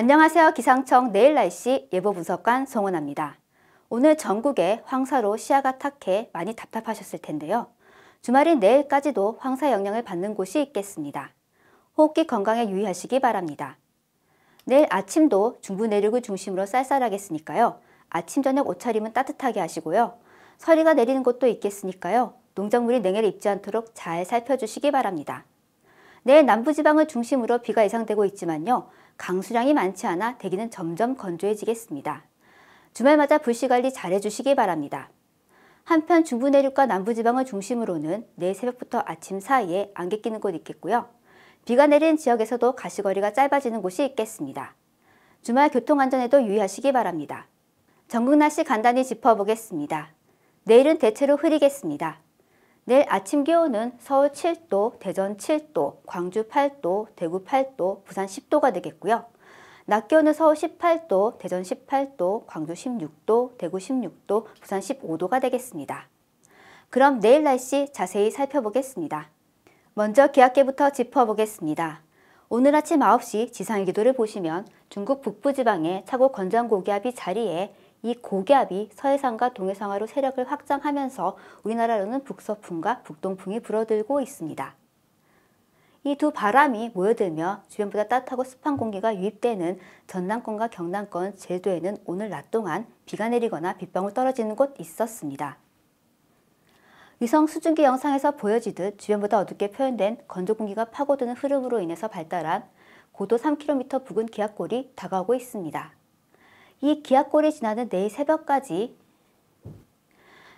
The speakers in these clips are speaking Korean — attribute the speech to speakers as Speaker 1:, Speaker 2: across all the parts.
Speaker 1: 안녕하세요. 기상청 내일 날씨 예보 분석관 송은아입니다. 오늘 전국에 황사로 시야가 탁해 많이 답답하셨을 텐데요. 주말인 내일까지도 황사 영향을 받는 곳이 있겠습니다. 호흡기 건강에 유의하시기 바랍니다. 내일 아침도 중부 내륙을 중심으로 쌀쌀하겠으니까요. 아침 저녁 옷차림은 따뜻하게 하시고요. 서리가 내리는 곳도 있겠으니까요. 농작물이 냉해를 입지 않도록 잘 살펴주시기 바랍니다. 내일 남부지방을 중심으로 비가 예상되고 있지만요. 강수량이 많지 않아 대기는 점점 건조해지겠습니다. 주말마다 불씨관리 잘해주시기 바랍니다. 한편 중부 내륙과 남부지방을 중심으로는 내일 새벽부터 아침 사이에 안개 끼는 곳이 있겠고요. 비가 내린 지역에서도 가시거리가 짧아지는 곳이 있겠습니다. 주말 교통안전에도 유의하시기 바랍니다. 전국 날씨 간단히 짚어보겠습니다. 내일은 대체로 흐리겠습니다. 내일 아침 기온은 서울 7도, 대전 7도, 광주 8도, 대구 8도, 부산 10도가 되겠고요. 낮 기온은 서울 18도, 대전 18도, 광주 16도, 대구 16도, 부산 15도가 되겠습니다. 그럼 내일 날씨 자세히 살펴보겠습니다. 먼저 기압계부터 짚어보겠습니다. 오늘 아침 9시 지상기도를 보시면 중국 북부지방에 차고 건전 고기압이 자리에 이 고기압이 서해상과 동해상하로 세력을 확장하면서 우리나라로는 북서풍과 북동풍이 불어들고 있습니다. 이 두 바람이 모여들며 주변보다 따뜻하고 습한 공기가 유입되는 전남권과 경남권 제도에는 오늘 낮 동안 비가 내리거나 빗방울 떨어지는 곳 있었습니다. 위성 수증기 영상에서 보여지듯 주변보다 어둡게 표현된 건조 공기가 파고드는 흐름으로 인해서 발달한 고도 3km 부근 기압골이 다가오고 있습니다. 이 기압골이 지나는 내일 새벽까지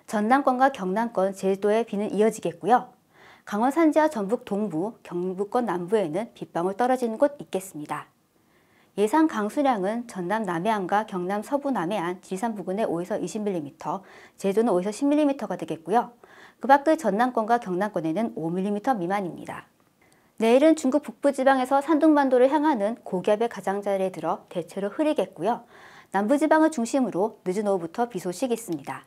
Speaker 1: 전남권과 경남권 제주도의 비는 이어지겠고요. 강원 산지와 전북 동부, 경북권 남부에는 빗방울 떨어지는 곳 있겠습니다. 예상 강수량은 전남 남해안과 경남 서부 남해안, 지리산 부근에 5에서 20mm, 제주는 5에서 10mm가 되겠고요. 그 밖의 전남권과 경남권에는 5mm 미만입니다. 내일은 중국 북부지방에서 산둥반도를 향하는 고기압의 가장자리에 들어 대체로 흐리겠고요. 남부지방을 중심으로 늦은 오후부터 비 소식이 있습니다.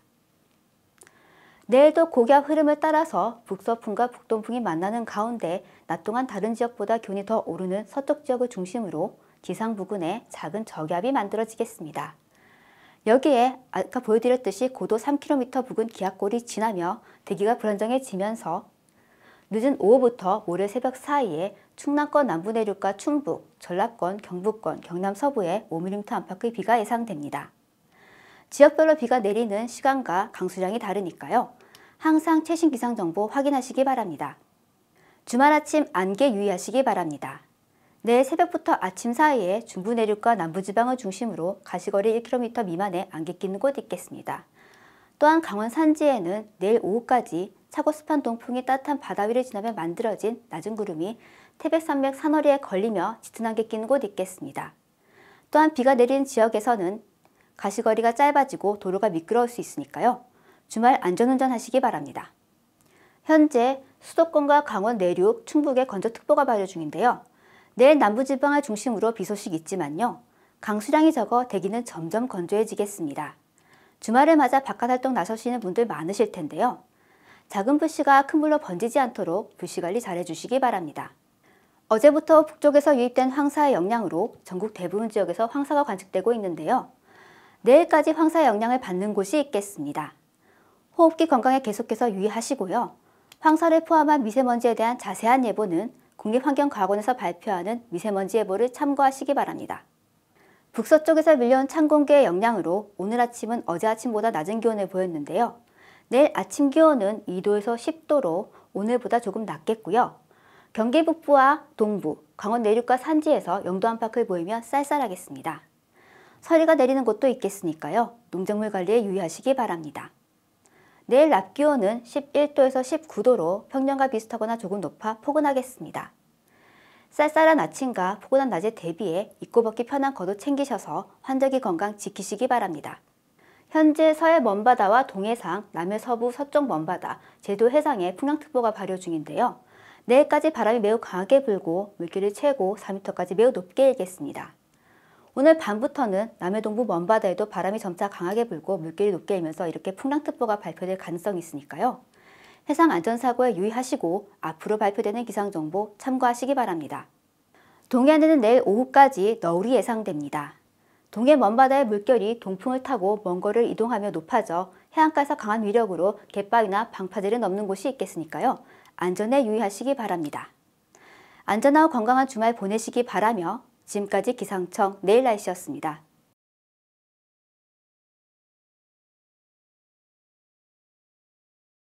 Speaker 1: 내일도 고기압 흐름을 따라서 북서풍과 북동풍이 만나는 가운데 낮 동안 다른 지역보다 기온이 더 오르는 서쪽 지역을 중심으로 기상 부근에 작은 저기압이 만들어지겠습니다. 여기에 아까 보여드렸듯이 고도 3km 부근 기압골이 지나며 대기가 불안정해지면서 늦은 오후부터 모레 새벽 사이에 충남권 남부 내륙과 충북, 전라권, 경북권, 경남 서부에 5mm 안팎의 비가 예상됩니다. 지역별로 비가 내리는 시간과 강수량이 다르니까요. 항상 최신 기상 정보 확인하시기 바랍니다. 주말 아침 안개 유의하시기 바랍니다. 내일 새벽부터 아침 사이에 중부 내륙과 남부지방을 중심으로 가시거리 1km 미만의 안개 끼는 곳이 있겠습니다. 또한 강원 산지에는 내일 오후까지 차고 습한 동풍이 따뜻한 바다 위를 지나며 만들어진 낮은 구름이 태백산맥 산허리에 걸리며 짙은 안개 끼는 곳이 있겠습니다. 또한 비가 내린 지역에서는 가시거리가 짧아지고 도로가 미끄러울 수 있으니까요. 주말 안전운전 하시기 바랍니다. 현재 수도권과 강원 내륙, 충북에 건조특보가 발효 중인데요. 내일 남부지방을 중심으로 비 소식 있지만요. 강수량이 적어 대기는 점점 건조해지겠습니다. 주말을 맞아 바깥 활동 나서시는 분들 많으실 텐데요. 작은 불씨가큰불로 번지지 않도록 불씨 관리 잘해주시기 바랍니다. 어제부터 북쪽에서 유입된 황사의 영향으로 전국 대부분 지역에서 황사가 관측되고 있는데요. 내일까지 황사의 영향을 받는 곳이 있겠습니다. 호흡기 건강에 계속해서 유의하시고요. 황사를 포함한 미세먼지에 대한 자세한 예보는 국립환경과학원에서 발표하는 미세먼지 예보를 참고하시기 바랍니다. 북서쪽에서 밀려온 찬 공기의 영향으로 오늘 아침은 어제 아침보다 낮은 기온을 보였는데요. 내일 아침 기온은 2도에서 10도로 오늘보다 조금 낮겠고요. 경기 북부와 동부, 강원 내륙과 산지에서 영도 안팎을 보이며 쌀쌀하겠습니다. 서리가 내리는 곳도 있겠으니까요. 농작물 관리에 유의하시기 바랍니다. 내일 낮 기온은 11도에서 19도로 평년과 비슷하거나 조금 높아 포근하겠습니다. 쌀쌀한 아침과 포근한 낮에 대비해 입고 벗기 편한 겉옷 챙기셔서 환절기 건강 지키시기 바랍니다. 현재 서해 먼바다와 동해상, 남해 서부 서쪽 먼바다, 제도 해상에 풍랑특보가 발효 중인데요. 내일까지 바람이 매우 강하게 불고 물길이 최고 4m까지 매우 높게 일겠습니다. 오늘 밤부터는 남해 동부 먼바다에도 바람이 점차 강하게 불고 물길이 높게 일면서 이렇게 풍랑특보가 발표될 가능성이 있으니까요. 해상 안전사고에 유의하시고 앞으로 발표되는 기상정보 참고하시기 바랍니다. 동해안에는 내일 오후까지 너울이 예상됩니다. 동해 먼바다의 물결이 동풍을 타고 먼 거를 이동하며 높아져 해안가에서 강한 위력으로 갯바위나 방파제를 넘는 곳이 있겠으니까요. 안전에 유의하시기 바랍니다. 안전하고 건강한 주말 보내시기 바라며 지금까지 기상청 내일 날씨였습니다.